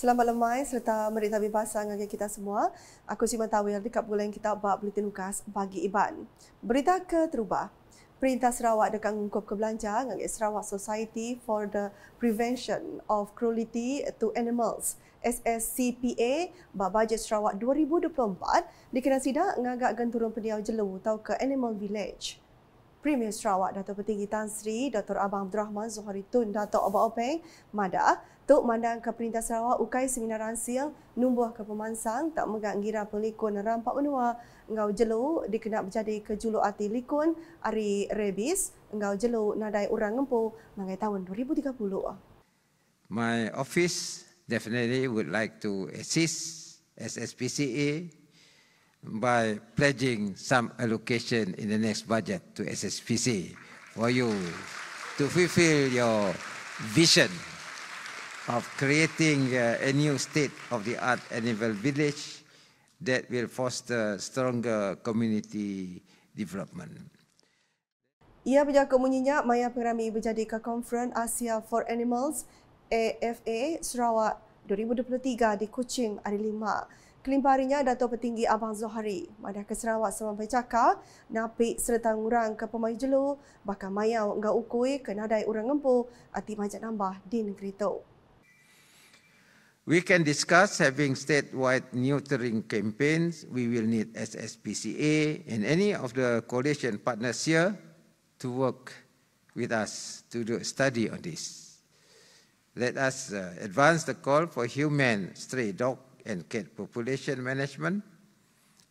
Selamat lemai serta merita bebasan dengan kita semua. Aku Sima Tawir dekat bulan kita buat bulletin ukas bagi Iban. Berita ke terubah. Perintah Sarawak dekat mengungkap kebelanja dengan Sarawak Society for the Prevention of Cruelty to Animals. SSCPA bab bajet Sarawak 2024 dikenal sidak ngagak genturun peniau jelu atau ke Animal Village. Premier Sarawak Datuk Petinggi Tan Sri Dato' Abang Drahman Rahman Zuhari Tun Datuk Abang Openg Mada Tok Mandang ke Perintah Sarawak Ukai seminar Siang Numbuh ke Tak Megak Ngira Pelikun Rampak Menua Engau Jelu Dikenak Berjadi ke Ati Likun Ari Rebis Engau Jelu Nadai Orang Ngempu Mangai Tahun 2030 My office definitely would like to assist SSPCA by pledging some allocation in the next budget to SSPC for you to fulfill your vision of creating a new state-of-the-art animal village that will foster stronger community development. Ia berjangka munyinya Maya Pengrami menjadi ke Conference Asia for Animals AFA Sarawak 2023 di Kuching, hari 5. Kelimparinya datuk Petinggi Abang Zohari, Madah ke Sarawak semua pecaka, napi serta ngurang ke pemain jelu, bakal maya enggak ukui ke nadai orang ngempu, ati majak nambah di negeri itu. We can discuss having statewide neutering campaigns. We will need SSPCA and any of the coalition partners here to work with us to do a study on this. Let us uh, advance the call for human stray dog and population management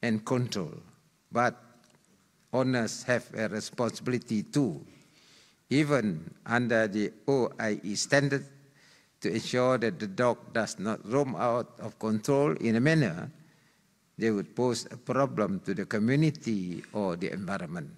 and control. But owners have a responsibility too, even under the OIE standard, to ensure that the dog does not roam out of control in a manner that would pose a problem to the community or the environment.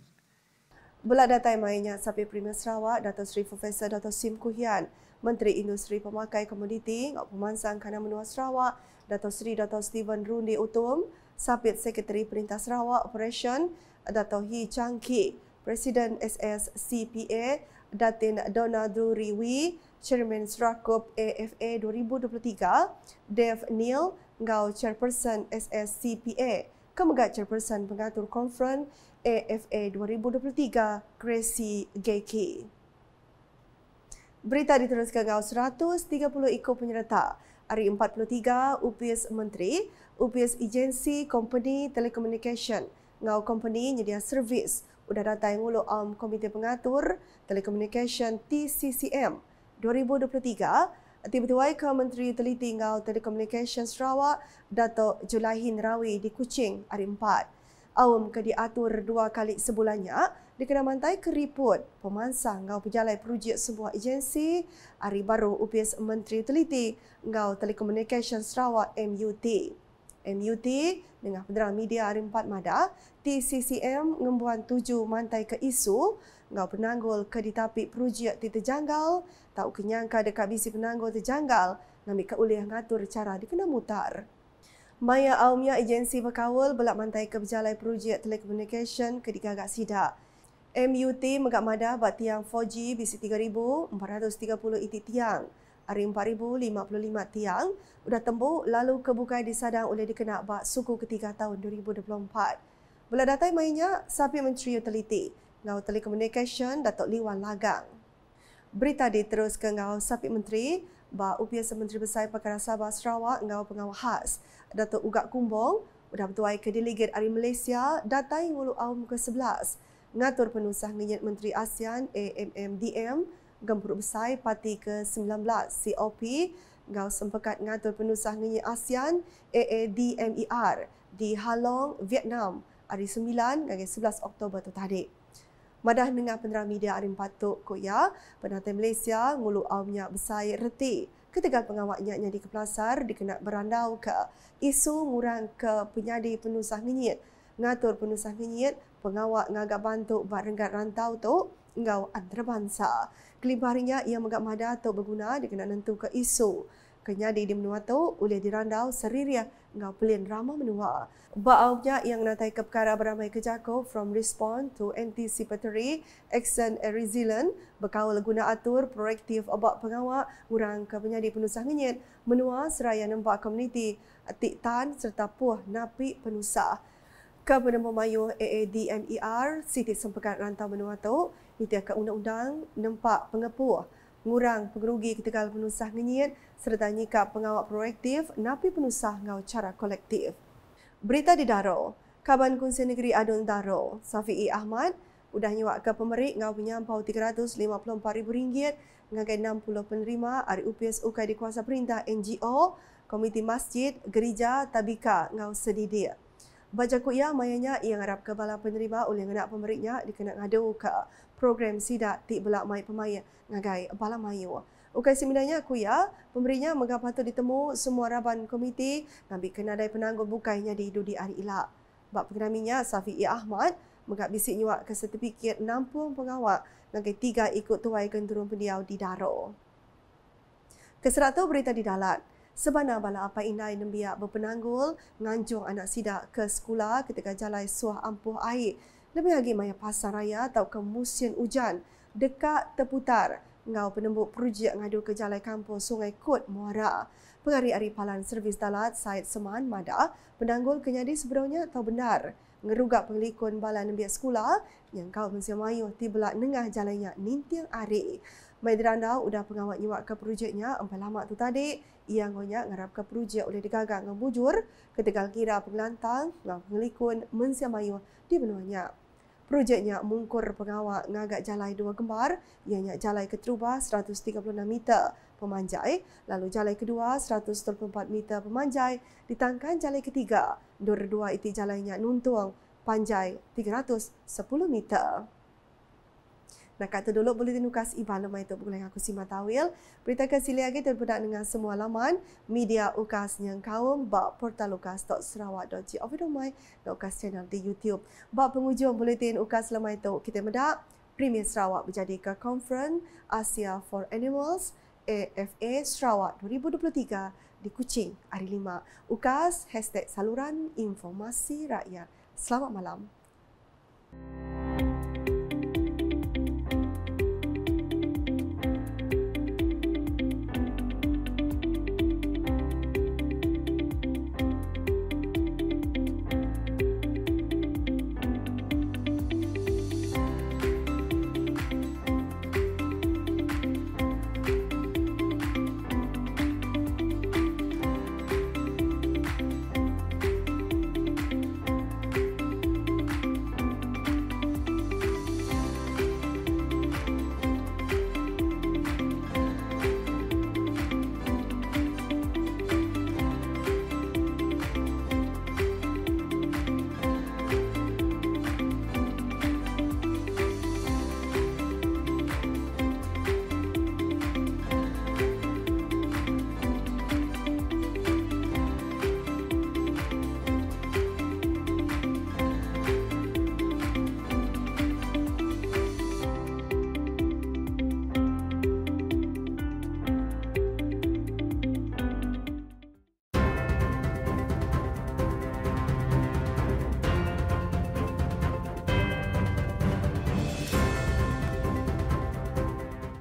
Belak datai mainnya Sapi Premier Sarawak, Dato' Sri Profesor Dato' Sim Kuhian, Menteri Industri Pemakai Komoditi, Ngok Pemansang Kanan Menua Sarawak, Dato' Sri Dato' Steven Rundi Utum, Sapit Sekretari Perintah Sarawak Operation, Dato' Hi Chang Ki, Presiden SSCPA, Datin Donald Duri Chairman Serakup AFA 2023, Dave Neil, Ngau Chairperson SSCPA. CPA. Kemegat Chairperson Pengatur Konferen AFA 2023, Gracie GK. Berita diteruskan dengan 130 ikut penyerta. Hari 43, UPS Menteri, UPS Agensi, Company Telecommunication. Ngau Company nyedia servis. Udah data yang ulu Am Komite Pengatur Telecommunication TCCM 2023. Tiba-tiba ke Menteri Teliti Ngau Telecommunication Sarawak, Datuk Julahin Rawi di Kuching, hari 4. Awam ke diatur dua kali sebulannya, dikena mantai keriput pemansah ngau pejalai projek sebuah agensi hari baru UPS Menteri Teliti Ngau Telekomunikasi Sarawak MUT. MUT dengan Pedera Media R4 Mada, TCCM Ngembuan 7 Mantai ke Isu, Ngau Penanggul ke Ditapik Perujiak di Terjanggal, tak kenyangka dekat bisi Penanggul Terjanggal, ngambil ke uleh ngatur cara di dikena mutar. Maya Aumia Agensi Berkawal belak mantai ke Berjalai Perujiak Telecommunication ke Digagak Sida. MUT Megak Mada buat 4G bisi 3,430 iti tiang. 4,055 tiang sudah tembok lalu kebukai disadang oleh dikenak bak suku ketiga tahun 2024. Bila datai mainnya, Sapi Menteri Utiliti, Ngau telekomunikasi Datuk Lee Wan Lagang. Berita diterus ke Ngau Sapi Menteri, bak upia Menteri Besar Pakara Sabah Sarawak, Ngau Pengawal Khas, Datuk Ugak Kumbong, sudah Bertuai ke Diligit Ari Malaysia, datai Ngulu Aum ke-11, ngatur penusah ngenyet Menteri ASEAN, AMMDM, AMMDM, Gempur Besai Parti ke-19 COP Gau Sempekat Ngatur Penusah Ngeyi ASEAN AADMER di Halong, Vietnam hari 9 dan 11 Oktober tu tadi. Madah dengan penerang media Arim Patuk Koya, penantai Malaysia ngulu awamnya besai reti. Ketegal pengawaknya yang dikeplasar dikenak berandau ke isu murang ke penyadi penusah nginyit. Ngatur penusah nginyit, pengawak ngagak bantuk barenggat rantau tu ngau antarabangsa. Kelima harinya ia menggap mada atau berguna dikenal nentu ke isu. Kenyadi di menua tu boleh dirandau seriria ngau pelin ramah menua. Baawnya yang nantai ke perkara beramai kejako from respond to anticipatory action and resilient berkawal guna atur proaktif obat pengawak urang ke penyadi penusah ngenyit menua seraya nampak komuniti atik tan serta puah napi penusah. Kepada Mayu AADMER, Siti Sempekan Rantau Menua Tok, kita akan undang-undang nampak pengepuh mengurang pengerugi ketika penusah ngenyit serta nyikap pengawal proaktif napi penusah ngau cara kolektif. Berita di Daro, Kaban Kunci Negeri Adun Daro, Safi'i e. Ahmad, sudah nyewa ke pemerik ngau menyampau RM354,000 mengagai 60 penerima dari UPS UK di kuasa perintah NGO, Komiti Masjid, Gereja, Tabika ngau sedidik. Baca kuya mayanya ia ngarap ke bala penerima oleh ngenak pemeriknya dikenak ngadu ke program sida ti belak mai pemaya ngagai bala mayu. Ukai seminanya kuya pemerinya mengapatu ditemu semua raban komiti ngambi kenadai penanggung bukainya di dudi ari ila. Bak pengenaminya Safi I. Ahmad mengak bisik nyuak ke setepikir nampung pengawal ngagai tiga ikut tuai gendurung pendiau di Daro. Keserat tu berita di dalat. Sebenarnya bala apa inai nembiak berpenanggul, nganjung anak sidak ke sekolah ketika jalai suah ampuh air. Lebih lagi maya pasar raya atau ke musim hujan, dekat terputar. Ngau penembuk projek ngadu ke jalai kampung Sungai Kut, Muara. Pengari-ari palan servis dalat said Seman, Mada, penanggul kenyadi sebenarnya atau benar. Ngerugak pengelikun bala nembiak sekolah yang kau mesti mayuh tibelak nengah jalannya nintiang arik. Maidranda udah pengawal nyiwak ke projeknya empat lama tu tadi ia ngonya ngarap ke projek oleh digagak ngan ketegal kira penglantang ngan ngelikun mensia mayu di benuanya projeknya mungkur pengawal ngagak jalai dua gembar ianya jalai ke truba 136 meter pemanjai lalu jalai kedua 134 meter pemanjai ditangkan jalai ketiga dor dua itik jalainya nuntuang panjai 310 meter nak kata dulu boleh tindukas ibala lama itu boleh aku simak tawil. Berita ke sili lagi terbudak dengan semua laman media ukas yang kaum ba portal ukas dot serawat dot gov oh, mai ukas channel di YouTube. Ba pengujung buletin ukas lama itu kita medak Premier Sarawak menjadi ke Conference Asia for Animals AFA Sarawak 2023 di Kuching, hari 5. Ukas, hashtag saluran informasi rakyat. Selamat malam. Thank you.